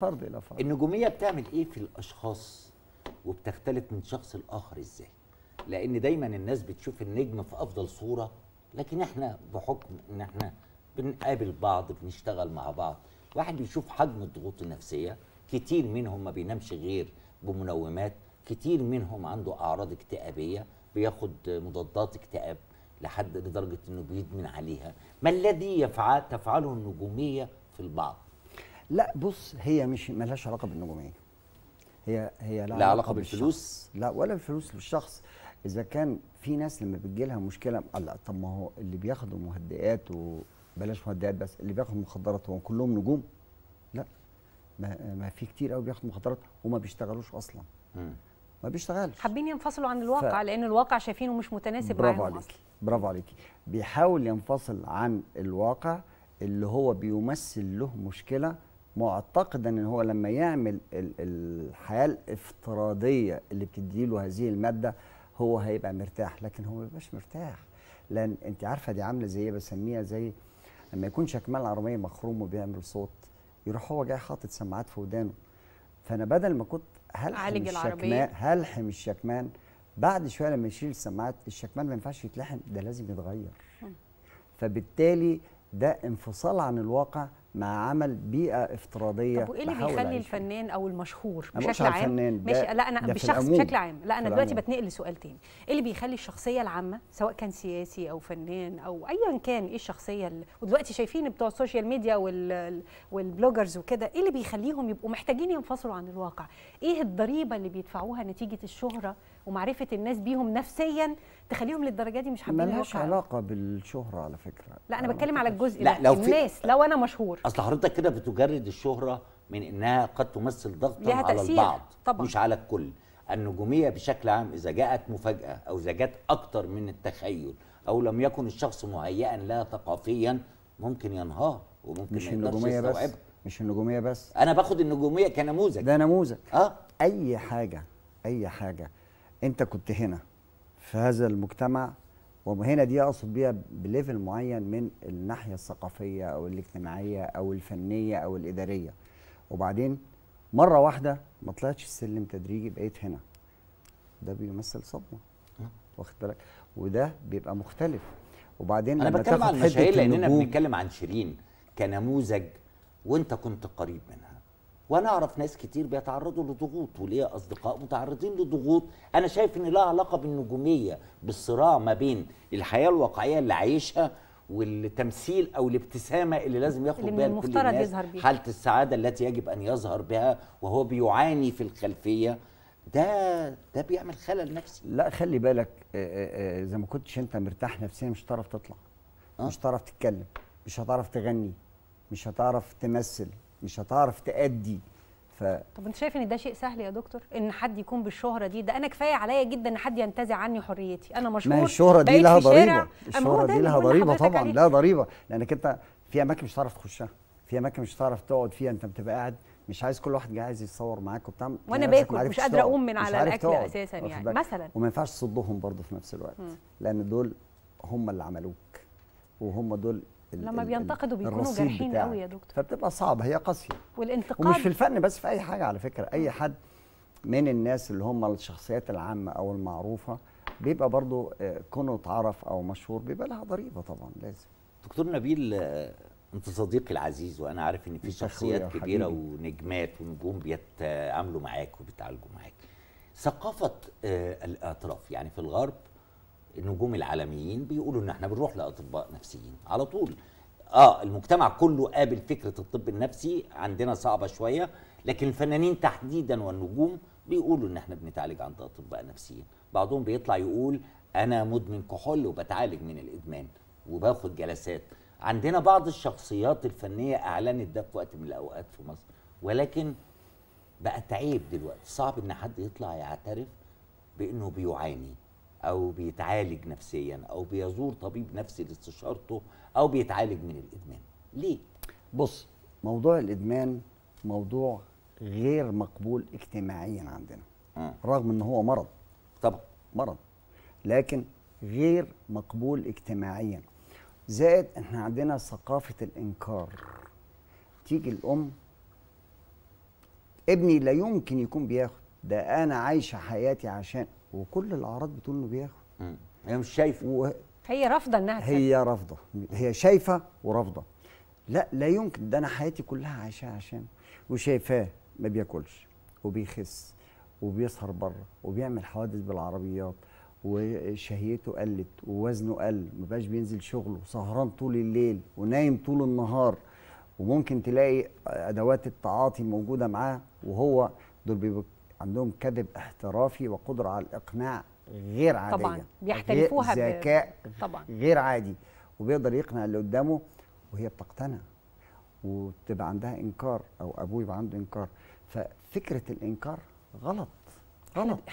فرض الى فرض النجوميه بتعمل ايه في الاشخاص وبتختلف من شخص لاخر ازاي لان دايما الناس بتشوف النجم في افضل صوره لكن احنا بحكم ان احنا بنقابل بعض بنشتغل مع بعض واحد بيشوف حجم الضغوط النفسيه كتير منهم ما بينامش غير بمنومات كتير منهم عنده اعراض اكتئابيه بياخد مضادات اكتئاب لحد لدرجه انه بيدمن عليها ما الذي يفعل تفعله النجوميه في البعض لا بص هي مش ملهاش علاقه بالنجوميه هي هي لا, لا علاقه بالفلوس لا ولا الفلوس للشخص اذا كان في ناس لما بتجي لها مشكله لا طب ما هو اللي بياخدوا مهدئات وبلاش مهدئات بس اللي بياخد مخدرات هو كلهم نجوم لا ما, ما في كتير قوي بياخدوا مخدرات وما بيشتغلوش اصلا م. ما بيشتغلش حابين ينفصلوا عن الواقع ف... لان الواقع شايفينه مش متناسب معاهم برافو عليكي برافو عليكي بيحاول ينفصل عن الواقع اللي هو بيمثل له مشكله معتقدا ان هو لما يعمل الحياه الافتراضيه اللي بتدي له هذه الماده هو هيبقى مرتاح لكن هو ما بيبقاش مرتاح لان انت عارفه دي عامله زي إيه؟ بسميها زي لما يكون شكمان العربيه مخروم وبيعمل صوت يروح هو جاي حاطط سماعات في ودانه فانا بدل ما كنت هلحم الشكمان هلحم الشكمان بعد شويه لما يشيل السماعات الشكمان ما ينفعش يتلحم ده لازم يتغير فبالتالي ده انفصال عن الواقع مع عمل بيئه افتراضيه طب وايه اللي بيخلي الفنان او المشهور بشكل عام ماشي لا انا بالشخص بشكل عام لا انا دلوقتي بتنقل لسؤال تاني ايه اللي بيخلي الشخصيه العامه سواء كان سياسي او فنان او ايا كان ايه الشخصيه اللي ودلوقتي شايفين بتوع السوشيال ميديا وال... والبلوجرز وكده ايه اللي بيخليهم يبقوا محتاجين ينفصلوا عن الواقع ايه الضريبه اللي بيدفعوها نتيجه الشهره ومعرفه الناس بيهم نفسيا تخليهم للدرجه دي مش حابين ملهاش علاقه بالشهره على فكره لا انا بتكلم على الجزء لا لو الناس لو انا مشهور اصل حضرتك كده بتجرد الشهره من انها قد تمثل ضغطا على البعض طبعا. مش على الكل النجوميه بشكل عام اذا جاءت مفاجاه او اذا جاءت اكتر من التخيل او لم يكن الشخص مهيئا لها ثقافيا ممكن ينهار وممكن مش النجوميه بس مش النجوميه بس انا باخد النجوميه كنموذج ده نموذج اه اي حاجه اي حاجه انت كنت هنا في هذا المجتمع وهنا دي اقصد بيها بليفل معين من الناحيه الثقافيه او الاجتماعيه او الفنيه او الاداريه وبعدين مره واحده ما طلعتش السلم تدريجي بقيت هنا ده بيمثل صدمه واخد بالك وده بيبقى مختلف وبعدين انا بتكلم عن المشاهير لاننا بنتكلم عن شيرين كنموذج وانت كنت قريب منها وانا اعرف ناس كتير بيتعرضوا لضغوط وليا اصدقاء متعرضين لضغوط انا شايف ان لها علاقه بالنجوميه بالصراع ما بين الحياه الواقعيه اللي عايشها والتمثيل او الابتسامه اللي لازم ياخد اللي بها المفترض كل الناس يظهر بيها. حاله السعاده التي يجب ان يظهر بها وهو بيعاني في الخلفيه ده ده بيعمل خلل نفسي لا خلي بالك آه، آه، آه، اذا ما كنتش انت مرتاح نفسيا مش هتعرف تطلع أه؟ مش هتعرف تتكلم مش هتعرف تغني مش هتعرف تمثل مش هتعرف تأدي ف... طب انت شايف ان ده شيء سهل يا دكتور ان حد يكون بالشهره دي ده انا كفايه عليا جدا ان حد ينتزع عني حريتي انا مشهور ما الشهره دي لها ضريبه الشهره دي لها ضريبه طبعا لها ضريبه لانك انت في اماكن مش هتعرف تخشها في اماكن مش هتعرف تقعد فيها انت بتبقى قاعد مش عايز كل واحد جاي عايز يتصور معاك وبتاع وانا يعني باكل مش قادره اقوم من على الاكل اساسا يعني مثلا وما ينفعش تصدهم برضه في نفس الوقت م. لان دول هم اللي عملوك وهم دول لما بينتقدوا بيكونوا جارحين قوي يا دكتور فبتبقى صعبه هي قاسيه والانتقاد ومش في الفن بس في اي حاجه على فكره اي حد من الناس اللي هم الشخصيات العامه او المعروفه بيبقى برضو آه، كونه اتعرف او مشهور بيبقى لها ضريبه طبعا لازم دكتور نبيل آه، انت صديقي العزيز وانا عارف ان في شخصيات كبيره ونجمات ونجوم بيتعاملوا معاك وبيتعالجوا معاك ثقافه آه، الاطراف يعني في الغرب النجوم العالميين بيقولوا ان احنا بنروح لاطباء نفسيين على طول اه المجتمع كله قابل فكره الطب النفسي عندنا صعبه شويه لكن الفنانين تحديدا والنجوم بيقولوا ان احنا بنتعالج عند اطباء نفسيين بعضهم بيطلع يقول انا مدمن كحول وبتعالج من الادمان وباخد جلسات عندنا بعض الشخصيات الفنيه اعلنت ده في وقت من الاوقات في مصر ولكن بقى تعيب دلوقتي صعب ان حد يطلع يعترف بانه بيعاني او بيتعالج نفسيا او بيزور طبيب نفسي لاستشارته او بيتعالج من الادمان ليه بص موضوع الادمان موضوع غير مقبول اجتماعيا عندنا أه. رغم ان هو مرض طبعا مرض لكن غير مقبول اجتماعيا زائد احنا عندنا ثقافه الانكار تيجي الام ابني لا يمكن يكون بياخد ده انا عايشه حياتي عشان وكل الاعراض بتقول انه بياخد هي مش شايفه و... هي رافضه انها هي رافضه هي شايفه ورافضه لا لا يمكن ده انا حياتي كلها عايشاها عشان وشايفاه ما بياكلش وبيخس وبيسهر بره وبيعمل حوادث بالعربيات وشهيته قلت ووزنه قل بقاش بينزل شغله سهران طول الليل ونايم طول النهار وممكن تلاقي ادوات التعاطي موجوده معاه وهو دول عندهم كذب احترافي وقدره على الاقناع غير عاديه طبعا بيحترفوها غير طبعا غير عادي وبيقدر يقنع اللي قدامه وهي بتقتنع وتبقى عندها انكار او ابوه يبقى عنده انكار ففكره الانكار غلط غلط